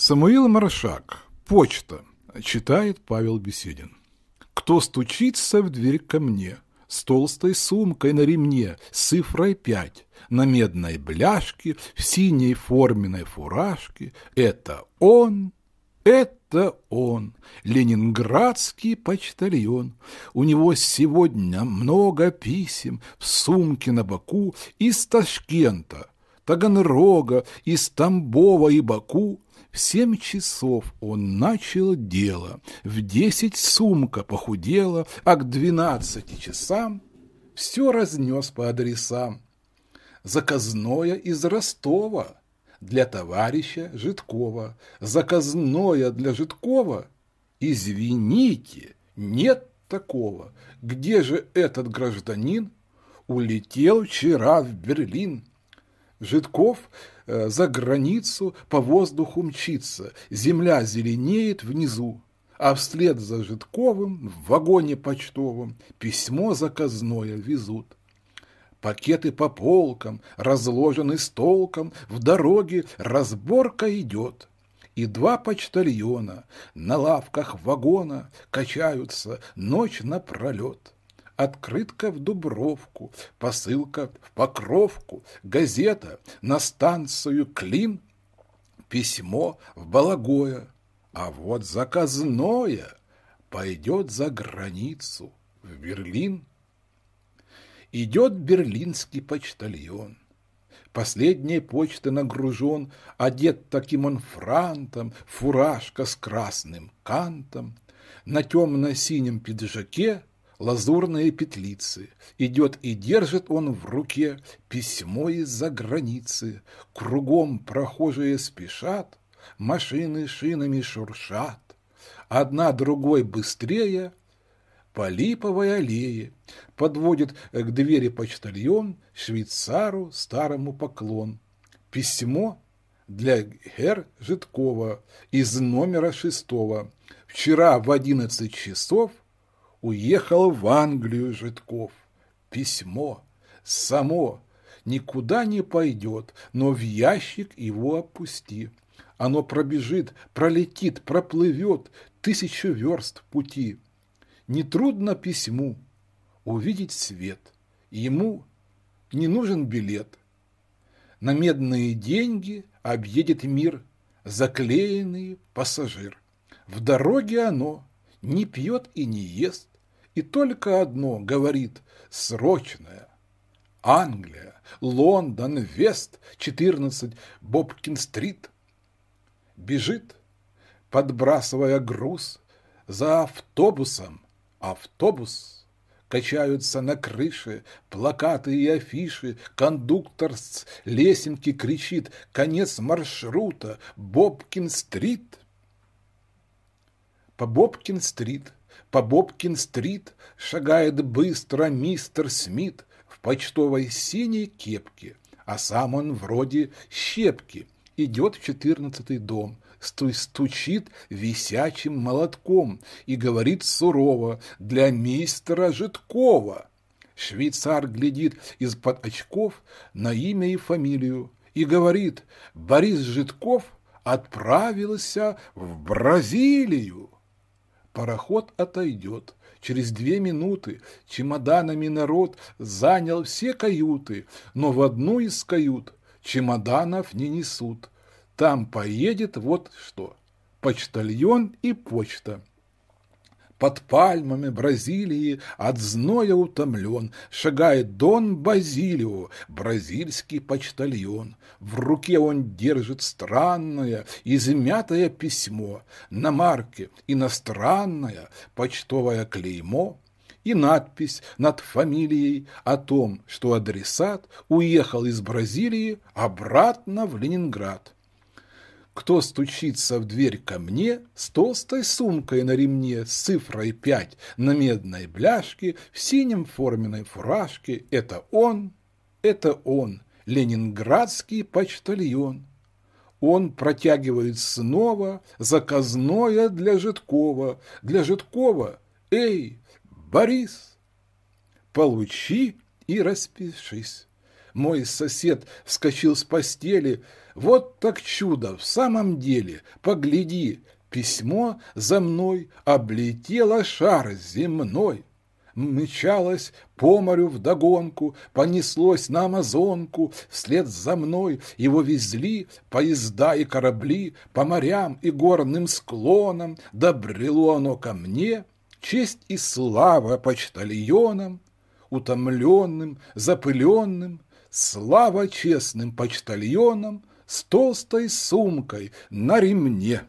Самуил Маршак. Почта. Читает Павел Беседин. Кто стучится в дверь ко мне? С толстой сумкой на ремне, с цифрой пять, на медной бляшке, в синей форменной фуражке. Это он, это он, ленинградский почтальон. У него сегодня много писем в сумке на боку из Ташкента, Таганрога, из Тамбова и Баку – в семь часов он начал дело, в десять сумка похудела, а к двенадцати часам все разнес по адресам. Заказное из Ростова для товарища Житкова, заказное для Житкова, извините, нет такого, где же этот гражданин улетел вчера в Берлин? Житков Э, за границу по воздуху мчится, земля зеленеет внизу, а вслед за Житковым в вагоне почтовом письмо заказное везут. Пакеты по полкам, разложены с толком, в дороге разборка идет. И два почтальона на лавках вагона качаются ночь напролет. Открытка в Дубровку, посылка в Покровку, газета на станцию Клин, письмо в Балагоя. А вот заказное пойдет за границу, в Берлин. Идет берлинский почтальон. Последняя почта нагружен, одет таким он франтом, фуражка с красным кантом, на темно-синем пиджаке лазурные петлицы. Идет и держит он в руке письмо из-за границы. Кругом прохожие спешат, машины шинами шуршат. Одна другой быстрее по липовой аллее подводит к двери почтальон швейцару старому поклон. Письмо для Гер Житкова из номера шестого. Вчера в одиннадцать часов – Уехал в Англию Житков. Письмо. Само. Никуда не пойдет, но в ящик его опусти. Оно пробежит, пролетит, проплывет тысячу верст пути. Нетрудно письму увидеть свет. Ему не нужен билет. На медные деньги объедет мир заклеенный пассажир. В дороге оно – не пьет и не ест, и только одно говорит «срочное». Англия, Лондон, Вест, 14, Бобкин-стрит. Бежит, подбрасывая груз, за автобусом. Автобус. Качаются на крыше плакаты и афиши, кондуктор с лесенки кричит «Конец маршрута! Бобкин-стрит!» По Бобкин-стрит, по Бобкин-стрит Шагает быстро мистер Смит В почтовой синей кепке, А сам он вроде щепки. Идет в четырнадцатый дом, сту стучит висячим молотком И говорит сурово «Для мистера Житкова». Швейцар глядит из-под очков на имя и фамилию и говорит «Борис Житков отправился в Бразилию». Пароход отойдет. Через две минуты чемоданами народ занял все каюты, но в одну из кают чемоданов не несут. Там поедет вот что. Почтальон и почта под пальмами Бразилии от зноя утомлен, шагает Дон Базилио, бразильский почтальон. В руке он держит странное, измятое письмо, на марке иностранное почтовое клеймо и надпись над фамилией о том, что адресат уехал из Бразилии обратно в Ленинград. Кто стучится в дверь ко мне с толстой сумкой на ремне с цифрой пять на медной бляшке в синем форменной фуражке, это он, это он, ленинградский почтальон. Он протягивает снова заказное для Житкова, для Житкова, эй, Борис, получи и распишись. Мой сосед вскочил с постели. Вот так чудо, в самом деле, погляди, письмо за мной облетело шар земной. Мчалось по морю вдогонку, понеслось на Амазонку, вслед за мной его везли поезда и корабли по морям и горным склонам, добрело оно ко мне, честь и слава почтальонам, утомленным, запыленным, Слава честным почтальонам с толстой сумкой на ремне!